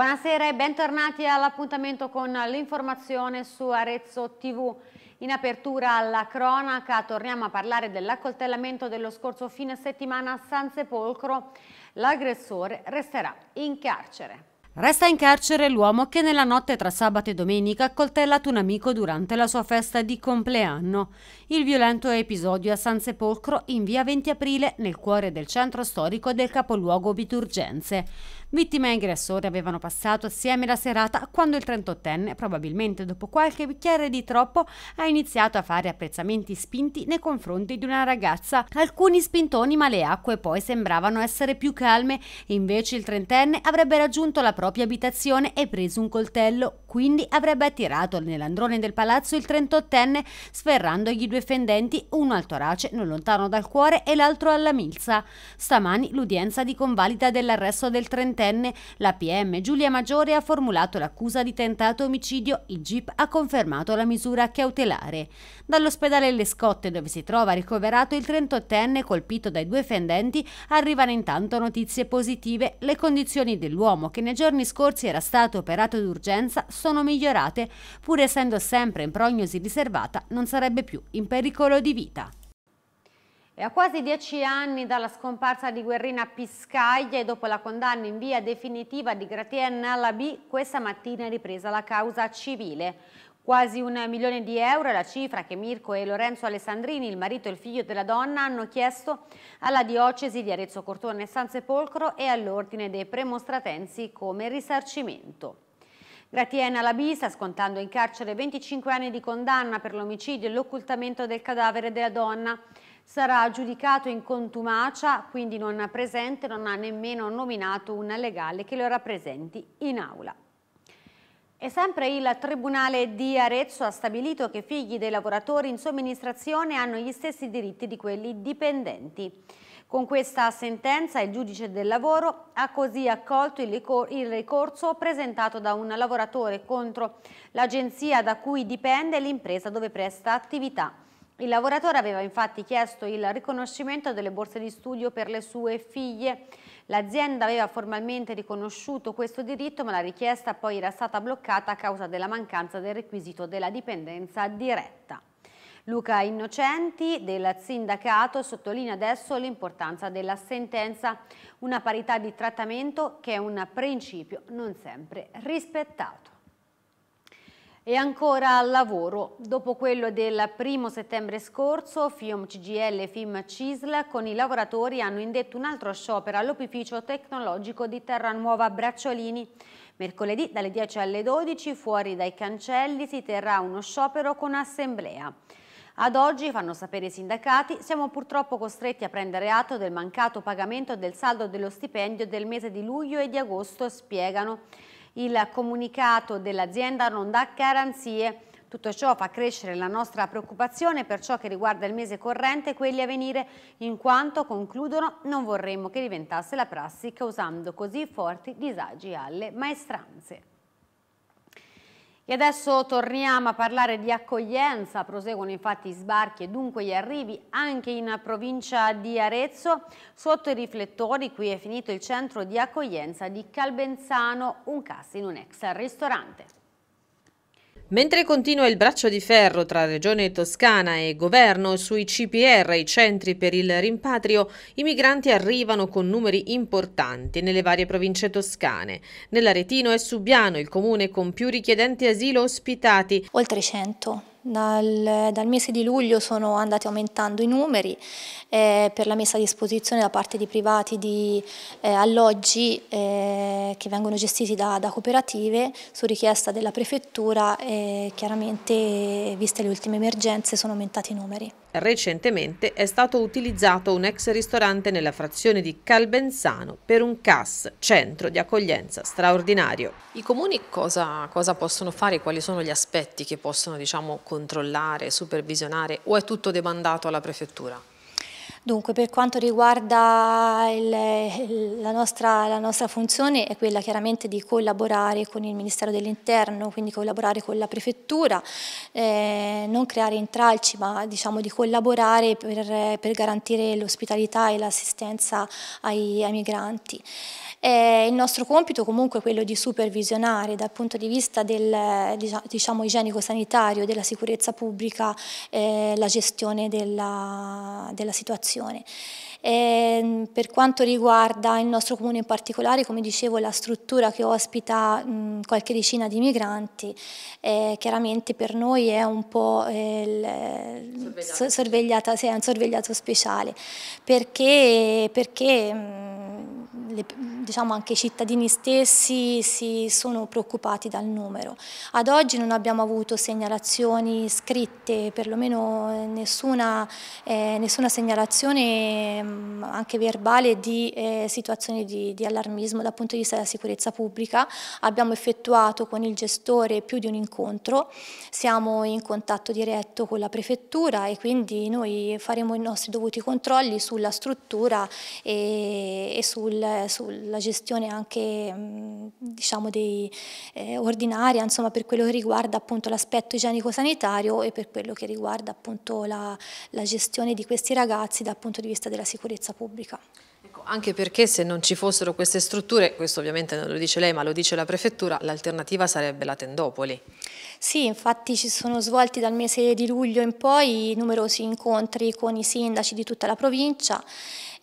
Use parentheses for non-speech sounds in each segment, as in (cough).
Buonasera e bentornati all'appuntamento con l'informazione su Arezzo TV. In apertura alla cronaca torniamo a parlare dell'accoltellamento dello scorso fine settimana a San Sepolcro. L'aggressore resterà in carcere. Resta in carcere l'uomo che nella notte tra sabato e domenica ha accoltellato un amico durante la sua festa di compleanno. Il violento episodio a San Sepolcro in via 20 aprile nel cuore del centro storico del capoluogo Viturgenze. Vittima e aggressore avevano passato assieme la serata quando il 38enne, probabilmente dopo qualche bicchiere di troppo, ha iniziato a fare apprezzamenti spinti nei confronti di una ragazza. Alcuni spintoni ma le acque poi sembravano essere più calme, invece il trentenne avrebbe raggiunto la propria abitazione e preso un coltello, quindi avrebbe attirato nell'androne del palazzo il 38enne sferrandogli due fendenti, uno al torace non lontano dal cuore e l'altro alla milza. Stamani l'udienza di convalida dell'arresto del trentenne trentenne, la PM Giulia Maggiore ha formulato l'accusa di tentato omicidio, il GIP ha confermato la misura cautelare. Dall'ospedale Le Scotte, dove si trova ricoverato il 38enne colpito dai due fendenti, arrivano intanto notizie positive. Le condizioni dell'uomo, che nei giorni scorsi era stato operato d'urgenza, sono migliorate, pur essendo sempre in prognosi riservata, non sarebbe più in pericolo di vita. E a quasi dieci anni dalla scomparsa di Guerrina Piscaglia e dopo la condanna in via definitiva di Gratien alla B, questa mattina è ripresa la causa civile. Quasi un milione di euro è la cifra che Mirko e Lorenzo Alessandrini, il marito e il figlio della donna, hanno chiesto alla diocesi di Arezzo Cortone e San Sepolcro e all'ordine dei premostratensi come risarcimento. Gratien Labi sta scontando in carcere 25 anni di condanna per l'omicidio e l'occultamento del cadavere della donna sarà giudicato in contumacia, quindi non è presente, non ha nemmeno nominato un legale che lo rappresenti in aula. E sempre il Tribunale di Arezzo ha stabilito che figli dei lavoratori in somministrazione hanno gli stessi diritti di quelli dipendenti. Con questa sentenza il giudice del lavoro ha così accolto il ricorso presentato da un lavoratore contro l'agenzia da cui dipende l'impresa dove presta attività il lavoratore aveva infatti chiesto il riconoscimento delle borse di studio per le sue figlie. L'azienda aveva formalmente riconosciuto questo diritto ma la richiesta poi era stata bloccata a causa della mancanza del requisito della dipendenza diretta. Luca Innocenti del sindacato sottolinea adesso l'importanza della sentenza, una parità di trattamento che è un principio non sempre rispettato. E ancora al lavoro. Dopo quello del primo settembre scorso, FIOM CGL e FIM CISL con i lavoratori hanno indetto un altro sciopero all'Opificio Tecnologico di Terranuova Bracciolini. Mercoledì dalle 10 alle 12 fuori dai cancelli si terrà uno sciopero con assemblea. Ad oggi, fanno sapere i sindacati, siamo purtroppo costretti a prendere atto del mancato pagamento del saldo dello stipendio del mese di luglio e di agosto, spiegano. Il comunicato dell'azienda non dà garanzie. Tutto ciò fa crescere la nostra preoccupazione per ciò che riguarda il mese corrente e quelli a venire, in quanto, concludono, non vorremmo che diventasse la prassi causando così forti disagi alle maestranze. E adesso torniamo a parlare di accoglienza, proseguono infatti i sbarchi e dunque gli arrivi anche in provincia di Arezzo. Sotto i riflettori qui è finito il centro di accoglienza di Calbenzano, un cast in un ex ristorante. Mentre continua il braccio di ferro tra Regione Toscana e Governo sui CPR, i centri per il rimpatrio, i migranti arrivano con numeri importanti nelle varie province toscane. Nell'Aretino è Subiano il comune con più richiedenti asilo ospitati. Oltre 100. Dal, dal, mese di luglio sono andati aumentando i numeri eh, per la messa a disposizione da parte di privati di eh, alloggi eh, che vengono gestiti da, da, cooperative su richiesta della prefettura e chiaramente viste le ultime emergenze sono aumentati i numeri. Recentemente è stato utilizzato un ex ristorante nella frazione di Calbenzano per un CAS, centro di accoglienza straordinario. I comuni cosa, cosa possono fare? Quali sono gli aspetti che possono diciamo, controllare, supervisionare o è tutto demandato alla prefettura? Dunque, per quanto riguarda il, la, nostra, la, nostra, funzione è quella chiaramente di collaborare con il Ministero dell'Interno, quindi collaborare con la Prefettura, eh, non creare intralci, ma diciamo di collaborare per, per garantire l'ospitalità e l'assistenza ai, ai, migranti. Eh, il nostro compito comunque è quello di supervisionare dal punto di vista del diciamo, igienico-sanitario, e della sicurezza pubblica, eh, la gestione della, della situazione situazione. E ehm, per quanto riguarda il nostro comune in particolare, come dicevo, la struttura che ospita mh, qualche decina di migranti, eh, chiaramente per noi è un po' eh, il, sorvegliata, sì, è un sorvegliato speciale, perché, perché mh, le, diciamo anche i cittadini stessi si sono preoccupati dal numero. Ad oggi non abbiamo avuto segnalazioni scritte, perlomeno eh, nessuna, eh, nessuna segnalazione mm, anche verbale di eh, situazioni di, di allarmismo dal punto di vista della sicurezza pubblica. Abbiamo effettuato con il gestore più di un incontro, siamo in contatto diretto con la prefettura e quindi noi faremo i nostri dovuti controlli sulla struttura e, e sul, sul la gestione anche mm, diciamo dei, eh, ordinaria insomma, per quello che riguarda appunto l'aspetto igienico-sanitario e per quello che riguarda appunto la, la gestione di questi ragazzi dal punto di vista della sicurezza pubblica ecco, anche perché se non ci fossero queste strutture, questo ovviamente non lo dice lei ma lo dice la prefettura, l'alternativa sarebbe la Tendopoli. Sì, infatti ci sono svolti dal mese di luglio in poi numerosi incontri con i sindaci di tutta la provincia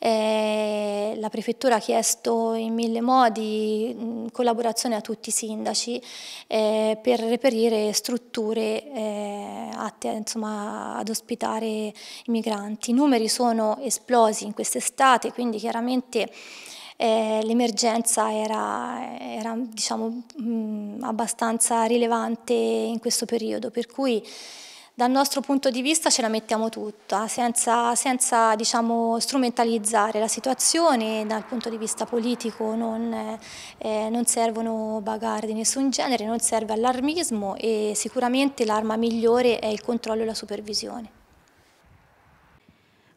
eh, la prefettura ha chiesto in mille modi mh, mm, collaborazione a tutti i sindaci eh, per reperire strutture eh, atte insomma, ad ospitare i migranti. I numeri sono esplosi in quest'estate, quindi chiaramente... Eh, l'emergenza era, era diciamo, mh, mm, abbastanza rilevante in questo periodo, per cui dal nostro punto di vista ce la mettiamo tutta, senza, senza diciamo, strumentalizzare la situazione, dal punto di vista politico non, eh, eh non servono bagarre di nessun genere, non serve allarmismo e sicuramente l'arma migliore è il controllo e la supervisione.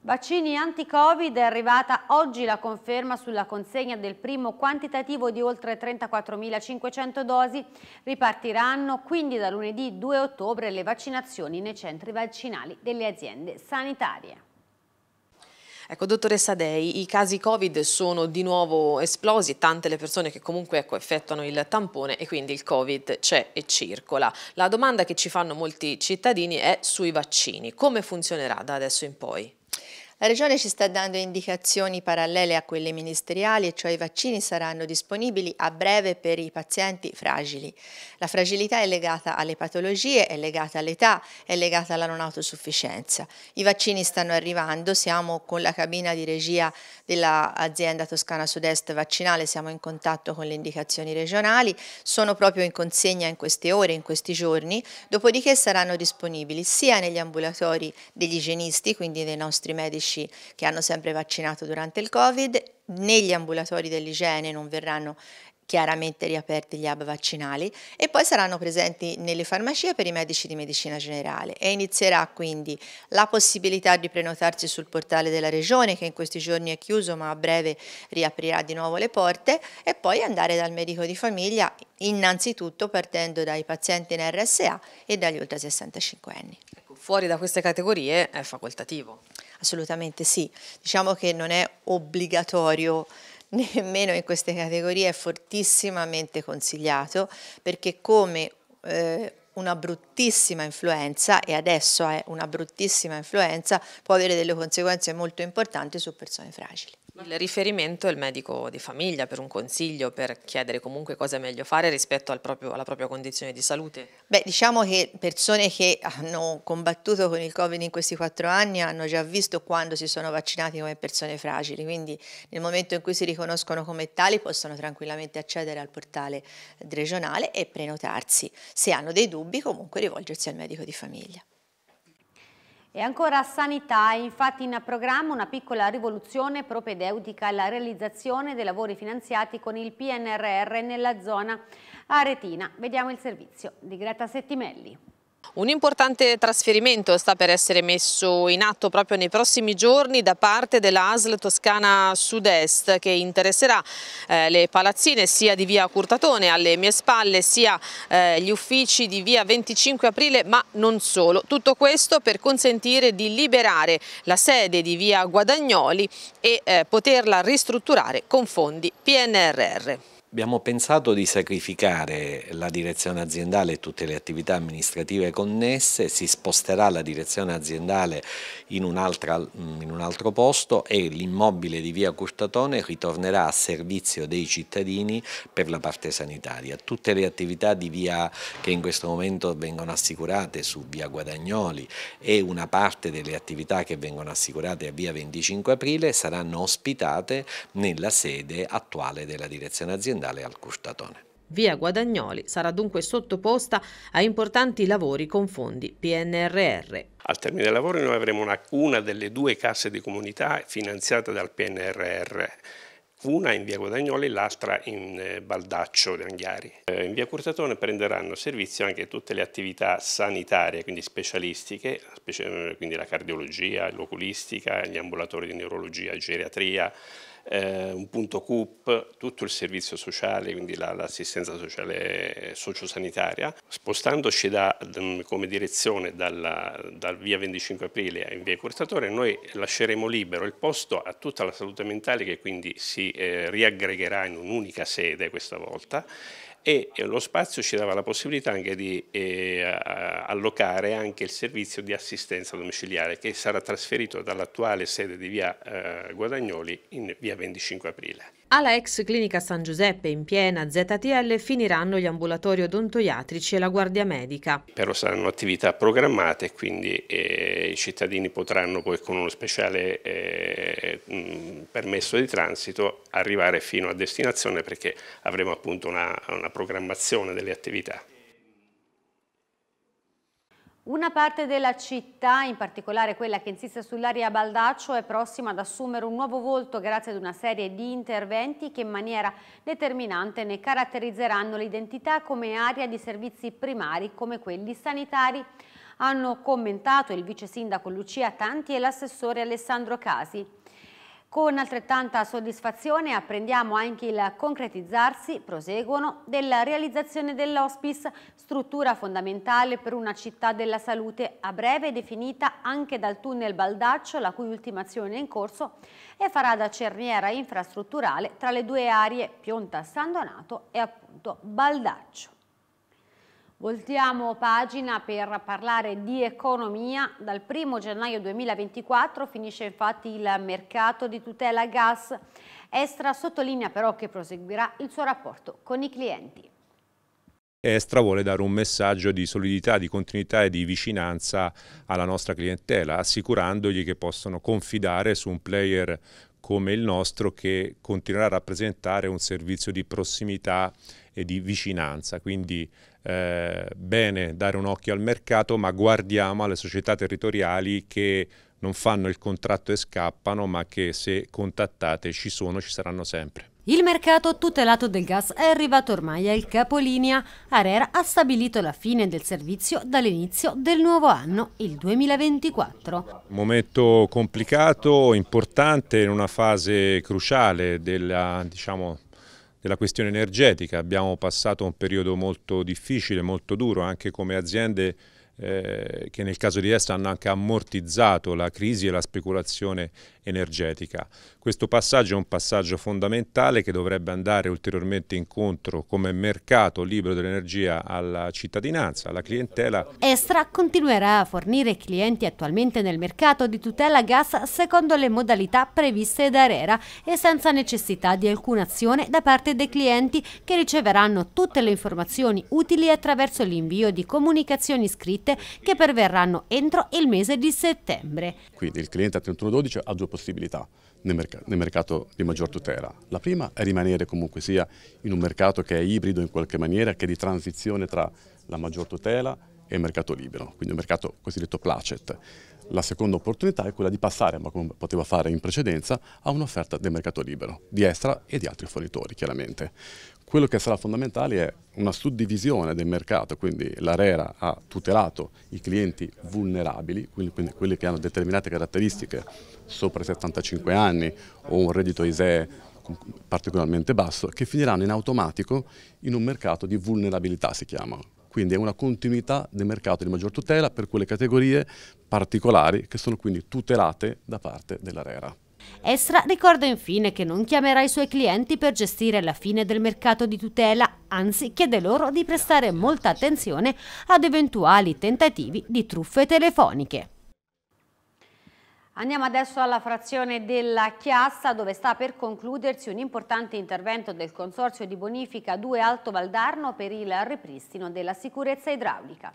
Vaccini anti-Covid è arrivata oggi la conferma sulla consegna del primo quantitativo di oltre 34.500 dosi. Ripartiranno quindi da lunedì 2 ottobre le vaccinazioni nei centri vaccinali delle aziende sanitarie. Ecco, dottoressa Dei, i casi Covid sono di nuovo esplosi, tante le persone che comunque ecco, effettuano il tampone e quindi il Covid c'è e circola. La domanda che ci fanno molti cittadini è sui vaccini, come funzionerà da adesso in poi? La Regione ci sta dando indicazioni parallele a quelle ministeriali, e cioè i vaccini saranno disponibili a breve per i pazienti fragili. La fragilità è legata alle patologie, è legata all'età, è legata alla non autosufficienza. I vaccini stanno arrivando, siamo con la cabina di regia dell'azienda Toscana Sud-Est vaccinale, siamo in contatto con le indicazioni regionali, sono proprio in consegna in queste ore, in questi giorni, dopodiché saranno disponibili sia negli ambulatori degli igienisti, quindi nei nostri medici medici che hanno sempre vaccinato durante il Covid, negli ambulatori dell'igiene non verranno chiaramente riaperti gli hub vaccinali e poi saranno presenti nelle farmacie per i medici di medicina generale e inizierà quindi la possibilità di prenotarsi sul portale della regione che in questi giorni è chiuso ma a breve riaprirà di nuovo le porte e poi andare dal medico di famiglia innanzitutto partendo dai pazienti in RSA e dagli oltre 65 anni. fuori da queste categorie è facoltativo. Assolutamente sì. Diciamo che non è obbligatorio (laughs) nemmeno in queste categorie, è fortissimamente consigliato perché come eh, una bruttissima influenza, e adesso è una bruttissima influenza, può avere delle conseguenze molto importanti su persone fragili. Il riferimento è il medico di famiglia per un consiglio, per chiedere comunque cosa è meglio fare rispetto al proprio, alla propria condizione di salute? Beh, diciamo che persone che hanno combattuto con il Covid in questi quattro anni hanno già visto quando si sono vaccinati come persone fragili, quindi nel momento in cui si riconoscono come tali possono tranquillamente accedere al portale regionale e prenotarsi. Se hanno dei dubbi comunque rivolgersi al medico di famiglia. E ancora sanità, infatti in programma una piccola rivoluzione propedeutica alla realizzazione dei lavori finanziati con il PNRR nella zona aretina. Vediamo il servizio di Greta Settimelli. Un importante trasferimento sta per essere messo in atto proprio nei prossimi giorni da parte della ASL Toscana Sud-Est che interesserà eh, le palazzine sia di via Curtatone alle mie spalle sia eh, gli uffici di via 25 aprile ma non solo. Tutto questo per consentire di liberare la sede di via Guadagnoli e eh, poterla ristrutturare con fondi PNRR. Abbiamo pensato di sacrificare la direzione aziendale e tutte le attività amministrative connesse, si sposterà la direzione aziendale in un, mm, in un altro posto e l'immobile di via Curtatone ritornerà a servizio dei cittadini per la parte sanitaria. Tutte le attività di via che in questo momento vengono assicurate su via Guadagnoli e una parte delle attività che vengono assicurate a via 25 aprile saranno ospitate nella sede attuale della direzione aziendale al Curtatone. Via Guadagnoli sarà dunque sottoposta a importanti lavori con fondi PNRR. Al termine dei lavori noi avremo una, una delle due casse di comunità finanziate dal PNRR una in via Guadagnoli, e l'altra in eh, Baldaccio di Anghiari. Eh, in via Curtatone prenderanno servizio anche tutte le attività sanitarie, quindi specialistiche, eh, quindi la cardiologia, l'oculistica, gli ambulatori di neurologia, geriatria, eh, un punto CUP, tutto il servizio sociale, quindi l'assistenza sociale eh, sociosanitaria, spostandoci da, mm, come direzione dalla, dal via 25 aprile in via Cortatore, noi lasceremo libero il posto a tutta la salute mentale che quindi si eh, riaggregherà in un'unica sede questa volta e lo spazio ci dava la possibilità anche di eh, allocare anche il servizio di assistenza domiciliare che sarà trasferito dall'attuale sede di via eh, Guadagnoli in via 25 aprile. Alla ex clinica San Giuseppe in piena ZTL finiranno gli ambulatori odontoiatrici e la guardia medica. Però saranno attività programmate quindi eh, i cittadini potranno poi con uno speciale eh, mh, permesso di transito arrivare fino a destinazione perché avremo appunto una, una programmazione delle attività. Una parte della città, in particolare quella che insiste sull'area Baldaccio, è prossima ad assumere un nuovo volto grazie ad una serie di interventi che in maniera determinante ne caratterizzeranno l'identità come area di servizi primari come quelli sanitari. Hanno commentato il vice sindaco Lucia Tanti e l'assessore Alessandro Casi. Con altrettanta soddisfazione apprendiamo anche il concretizzarsi, proseguono, della realizzazione dell'hospice, struttura fondamentale per una città della salute, a breve definita anche dal tunnel Baldaccio, la cui ultimazione è in corso, e farà da cerniera infrastrutturale tra le due aree Pionta San Donato e appunto Baldaccio. Voltiamo pagina per parlare di economia. Dal 1 gennaio 2024 finisce infatti il mercato di tutela gas. Estra sottolinea però che proseguirà il suo rapporto con i clienti. Estra vuole dare un messaggio di solidità, di continuità e di vicinanza alla nostra clientela, assicurandogli che possono confidare su un player come il nostro che continuerà a rappresentare un servizio di prossimità e di vicinanza, quindi eh, bene dare un occhio al mercato, ma guardiamo alle società territoriali che non fanno il contratto e scappano, ma che se contattate ci sono, ci saranno sempre. Il mercato tutelato del gas è arrivato ormai al capolinea. Arer ha stabilito la fine del servizio dall'inizio del nuovo anno, il 2024. Un momento complicato, importante, in una fase cruciale della, diciamo, della questione energetica. Abbiamo passato un periodo molto difficile, molto duro, anche come aziende eh, che nel caso di Est hanno anche ammortizzato la crisi e la speculazione energetica. Questo passaggio è un passaggio fondamentale che dovrebbe andare ulteriormente incontro come mercato libero dell'energia alla cittadinanza, alla clientela. Estra continuerà a fornire clienti attualmente nel mercato di tutela gas secondo le modalità previste da Rera e senza necessità di alcuna azione da parte dei clienti che riceveranno tutte le informazioni utili attraverso l'invio di comunicazioni scritte che perverranno entro il mese di settembre. Quindi il cliente a 31.12 ha due possibilità possibilità nel, merc nel, mercato di maggior tutela. La prima è rimanere comunque sia in un mercato che è ibrido in qualche maniera, che è di transizione tra la maggior tutela e il mercato libero, quindi un mercato cosiddetto placet. La seconda opportunità è quella di passare, ma come poteva fare in precedenza, a un'offerta del mercato libero, di Estra e di altri fornitori chiaramente. Quello che sarà fondamentale è una suddivisione del mercato, quindi l'ARERA ha tutelato i clienti vulnerabili, quindi quelli che hanno determinate caratteristiche sopra i 75 anni o un reddito ISEE particolarmente basso, che finiranno in automatico in un mercato di vulnerabilità si chiama, quindi è una continuità del mercato di maggior tutela per quelle categorie particolari che sono quindi tutelate da parte dell'ARERA. Estra ricorda infine che non chiamerà i suoi clienti per gestire la fine del mercato di tutela, anzi chiede loro di prestare molta attenzione ad eventuali tentativi di truffe telefoniche. Andiamo adesso alla frazione della Chiassa dove sta per concludersi un importante intervento del Consorzio di Bonifica 2 Alto Valdarno per il ripristino della sicurezza idraulica.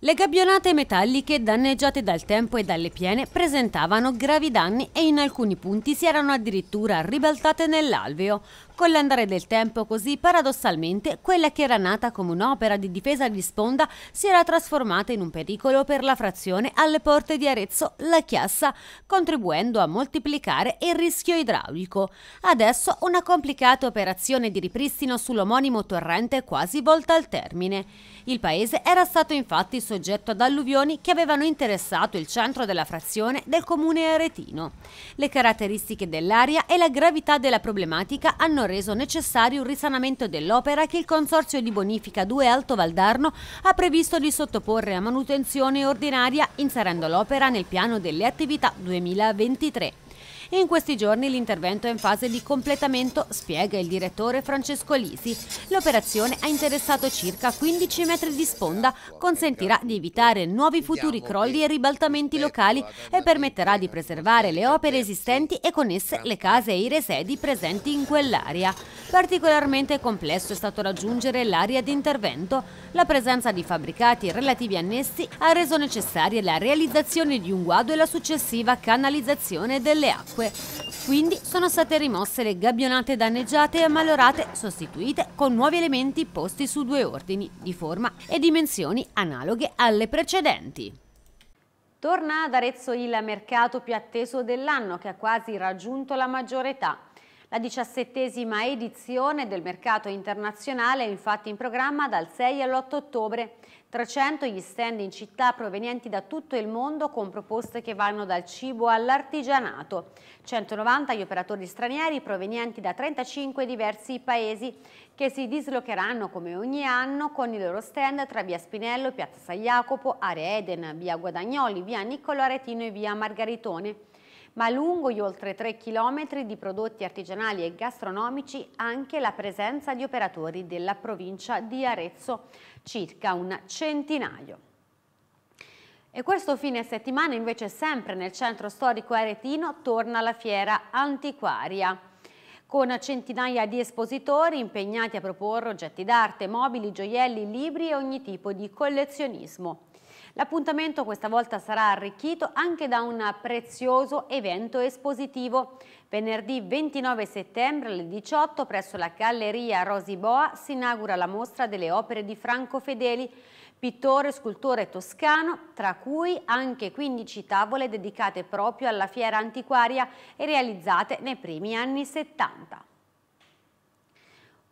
Le gabbionate metalliche danneggiate dal tempo e dalle piene presentavano gravi danni e in alcuni punti si erano addirittura ribaltate nell'alveo. Con l'andare del tempo così, paradossalmente, quella che era nata come un'opera di difesa di sponda si era trasformata in un pericolo per la frazione alle porte di Arezzo, la Chiassa, contribuendo a moltiplicare il rischio idraulico. Adesso una complicata operazione di ripristino sull'omonimo torrente quasi volta al termine. Il paese era stato infatti soggetto ad alluvioni che avevano interessato il centro della frazione del comune aretino. Le caratteristiche dell'area e la gravità della problematica hanno hanno reso necessario un risanamento dell'opera che il Consorzio di Bonifica 2 Alto Valdarno ha previsto di sottoporre a manutenzione ordinaria inserendo l'opera nel piano delle attività 2023. In questi giorni l'intervento è in fase di completamento, spiega il direttore Francesco Lisi. L'operazione ha interessato circa 15 metri di sponda, consentirà di evitare nuovi futuri crolli e ribaltamenti locali e permetterà di preservare le opere esistenti e con esse le case e i resedi presenti in quell'area. Particolarmente complesso è stato raggiungere l'area di intervento. La presenza di fabbricati relativi annessi ha reso necessaria la realizzazione di un guado e la successiva canalizzazione delle acque 5. Quindi sono state rimosse le gabbionate danneggiate e ammalorate, sostituite con nuovi elementi posti su due ordini, di forma e dimensioni analoghe alle precedenti. Torna ad Arezzo il mercato più atteso dell'anno che ha quasi raggiunto la maggiore età. La diciassettesima edizione del mercato internazionale è infatti in programma dal 6 all'8 ottobre. 300 gli stand in città provenienti da tutto il mondo con proposte che vanno dal cibo all'artigianato. 190 gli operatori stranieri provenienti da 35 diversi paesi che si dislocheranno come ogni anno con i loro stand tra via Spinello, piazza San Jacopo, area Eden, via Guadagnoli, via Niccolo Aretino e via Margaritone ma lungo gli oltre 3 km di prodotti artigianali e gastronomici anche la presenza di operatori della provincia di Arezzo, circa un centinaio. E questo fine settimana invece sempre nel centro storico aretino torna la fiera antiquaria con centinaia di espositori impegnati a proporre oggetti d'arte, mobili, gioielli, libri e ogni tipo di collezionismo. L'appuntamento questa volta sarà arricchito anche da un prezioso evento espositivo. Venerdì 29 settembre alle 18 presso la Galleria Rosi Boa si inaugura la mostra delle opere di Franco Fedeli, pittore e scultore toscano, tra cui anche 15 tavole dedicate proprio alla fiera antiquaria e realizzate nei primi anni 70.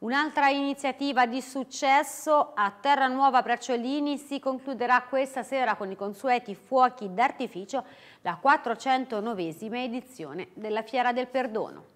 Un'altra iniziativa di successo a Terra Nuova Bracciolini si concluderà questa sera con i consueti fuochi d'artificio, la 409esima edizione della Fiera del Perdono.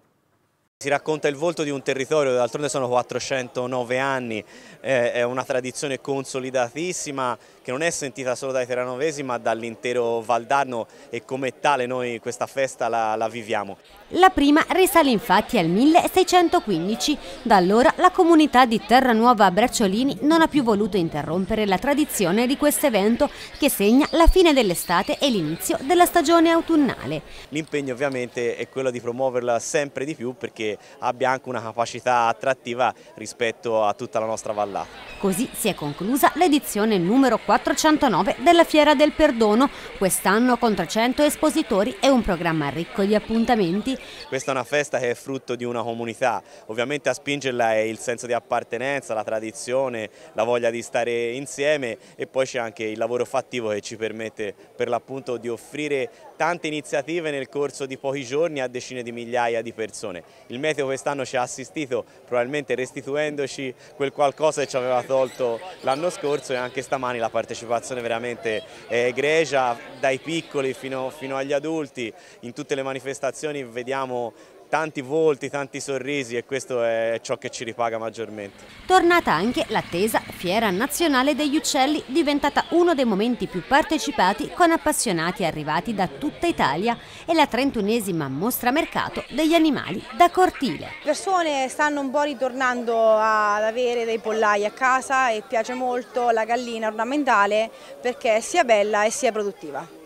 Si racconta il volto di un territorio, d'altronde sono 409 anni, è una tradizione consolidatissima che non è sentita solo dai terranovesi ma dall'intero Valdarno e come tale noi questa festa la, la viviamo. La prima risale infatti al 1615, da allora la comunità di Terranuova a Bracciolini non ha più voluto interrompere la tradizione di questo evento che segna la fine dell'estate e l'inizio della stagione autunnale. L'impegno ovviamente è quello di promuoverla sempre di più perché abbia anche una capacità attrattiva rispetto a tutta la nostra vallata. Così si è conclusa l'edizione numero 409 della Fiera del Perdono, quest'anno con 300 espositori e un programma ricco di appuntamenti questa è una festa che è frutto di una comunità, ovviamente a spingerla è il senso di appartenenza, la tradizione, la voglia di stare insieme e poi c'è anche il lavoro fattivo che ci permette per l'appunto di offrire tante iniziative nel corso di pochi giorni a decine di migliaia di persone. Il meteo quest'anno ci ha assistito probabilmente restituendoci quel qualcosa che ci aveva tolto l'anno scorso e anche stamani la partecipazione veramente eh, egregia dai piccoli fino, fino agli adulti, in tutte le manifestazioni vediamo tanti volti, tanti sorrisi e questo è ciò che ci ripaga maggiormente. Tornata anche l'attesa Fiera Nazionale degli Uccelli, diventata uno dei momenti più partecipati con appassionati arrivati da tutta Italia e la 31esima mostra mercato degli animali da cortile. Le persone stanno un po' ritornando ad avere dei pollai a casa e piace molto la gallina ornamentale perché sia bella e sia produttiva.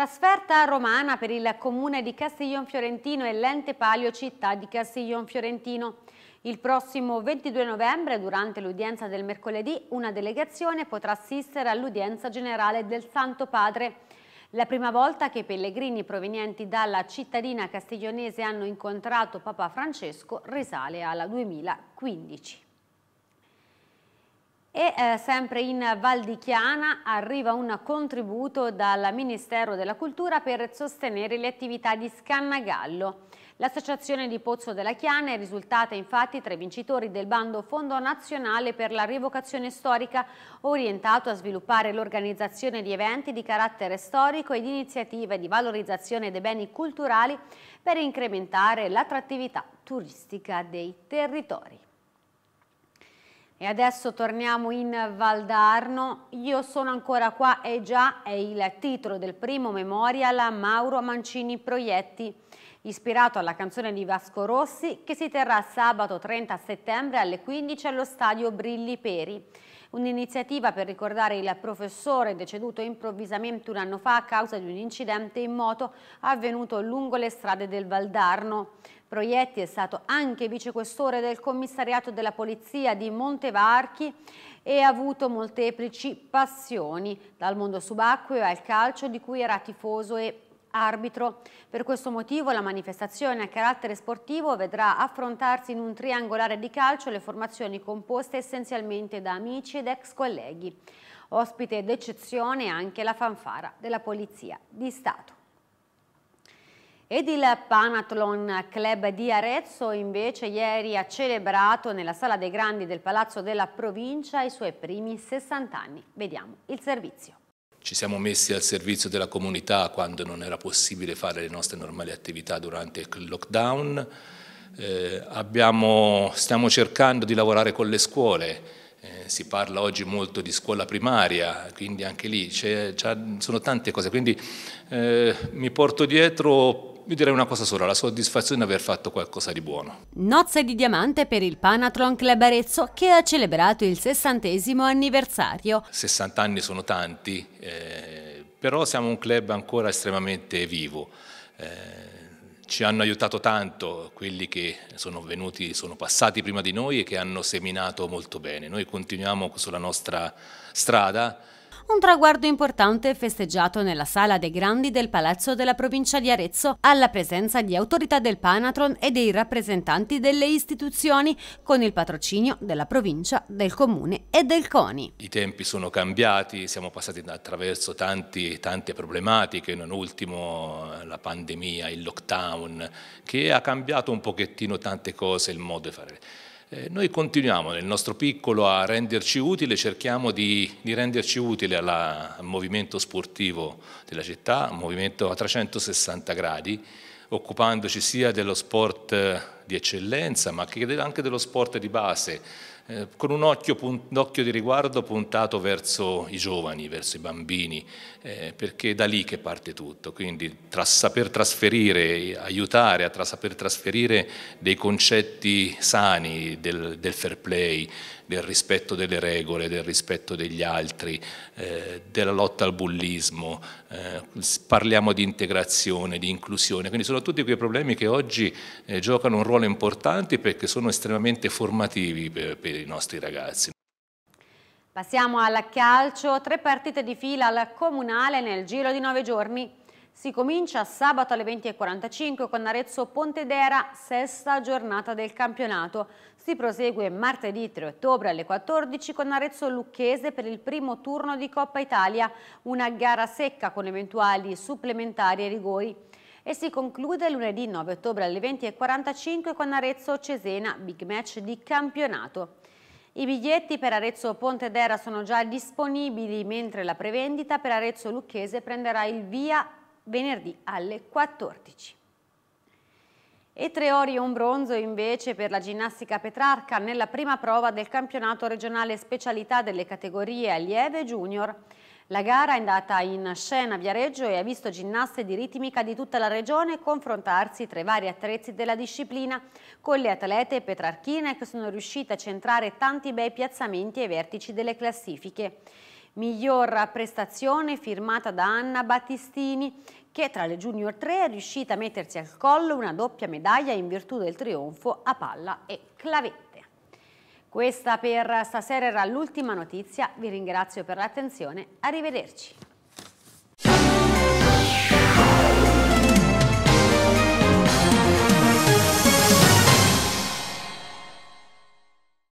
Trasferta romana per il comune di Castiglion Fiorentino e l'ente palio città di Castiglion Fiorentino. Il prossimo 22 novembre, durante l'udienza del mercoledì, una delegazione potrà assistere all'udienza generale del Santo Padre. La prima volta che pellegrini provenienti dalla cittadina castiglionese hanno incontrato Papa Francesco risale alla 2015. E eh, sempre in Val di Chiana arriva un contributo dal Ministero della Cultura per sostenere le attività di Scannagallo. L'associazione di Pozzo della Chiana è risultata infatti tra i vincitori del bando Fondo Nazionale per la Rivocazione Storica orientato a sviluppare l'organizzazione di eventi di carattere storico ed iniziative di valorizzazione dei beni culturali per incrementare l'attrattività turistica dei territori. E adesso torniamo in Val d'Arno. Io sono ancora qua e già è il titolo del primo memorial a Mauro Mancini Proietti, ispirato alla canzone di Vasco Rossi che si terrà sabato 30 settembre alle 15 allo stadio Brilli Peri. Un'iniziativa per ricordare il professore deceduto improvvisamente un anno fa a causa di un incidente in moto avvenuto lungo le strade del Valdarno. Proietti è stato anche vicequestore del commissariato della polizia di Montevarchi e ha avuto molteplici passioni, dal mondo subacqueo al calcio di cui era tifoso e arbitro. Per questo motivo la manifestazione a carattere sportivo vedrà affrontarsi in un triangolare di calcio le formazioni composte essenzialmente da amici ed ex colleghi. Ospite d'eccezione anche la fanfara della Polizia di Stato. Ed il Panathlon Club di Arezzo invece ieri ha celebrato nella Sala dei Grandi del Palazzo della Provincia i suoi primi 60 anni. Vediamo il servizio. Ci siamo messi al servizio della comunità quando non era possibile fare le nostre normali attività durante il lockdown. Eh, abbiamo, stiamo cercando di lavorare con le scuole, eh, si parla oggi molto di scuola primaria, quindi anche lì sono tante cose, quindi eh, mi porto dietro io direi una cosa sola, la soddisfazione di aver fatto qualcosa di buono. Nozze di diamante per il Panatron Club Arezzo che ha celebrato il sessantesimo anniversario. 60 anni sono tanti, eh, però siamo un club ancora estremamente vivo. Eh, ci hanno aiutato tanto quelli che sono venuti, sono passati prima di noi e che hanno seminato molto bene. Noi continuiamo sulla nostra strada un traguardo importante festeggiato nella Sala dei Grandi del Palazzo della provincia di Arezzo, alla presenza di autorità del Panatron e dei rappresentanti delle istituzioni, con il patrocinio della provincia, del comune e del CONI. I tempi sono cambiati, siamo passati attraverso tanti, tante problematiche, non ultimo eh, la pandemia, il lockdown, che ha cambiato un pochettino tante cose, il modo di fare. Eh, noi continuiamo nel nostro piccolo a renderci utile, cerchiamo di, di renderci utile alla, al movimento sportivo della città, un movimento a 360 gradi, occupandoci sia dello sport eh, di eccellenza ma anche dello sport di base, eh, con un occhio, un occhio, di riguardo puntato verso i giovani, verso i bambini, eh, perché è da lì che parte tutto, quindi tra saper trasferire, aiutare, a tra saper trasferire dei concetti sani del, del fair play, del rispetto delle regole, del rispetto degli altri, eh, della lotta al bullismo, eh, parliamo di integrazione, di inclusione, quindi sono tutti quei problemi che oggi eh, giocano un ruolo importante perché sono estremamente formativi per, per i nostri ragazzi. Passiamo al calcio, tre partite di fila al Comunale nel giro di nove giorni. Si comincia sabato alle 20.45 con Arezzo Pontedera, sesta giornata del campionato. Si prosegue martedì 3 ottobre alle 14 con Arezzo Lucchese per il primo turno di Coppa Italia, una gara secca con eventuali supplementari e rigori. E si conclude lunedì 9 ottobre alle 20.45 con Arezzo Cesena, big match di campionato. I biglietti per Arezzo Pontedera sono già disponibili, mentre la prevendita per Arezzo Lucchese prenderà il via venerdì alle 14. E tre ori e un bronzo invece per la ginnastica Petrarca nella prima prova del campionato regionale specialità delle categorie allieve e junior. La gara è andata in scena a Viareggio e ha visto ginnaste di ritmica di tutta la regione confrontarsi tra i vari attrezzi della disciplina con le atlete petrarchine che sono riuscite a centrare tanti bei piazzamenti ai vertici delle classifiche miglior prestazione firmata da Anna Battistini che tra le Junior 3 è riuscita a mettersi al collo una doppia medaglia in virtù del trionfo a palla e clavette. Questa per stasera era l'ultima notizia, vi ringrazio per l'attenzione, arrivederci.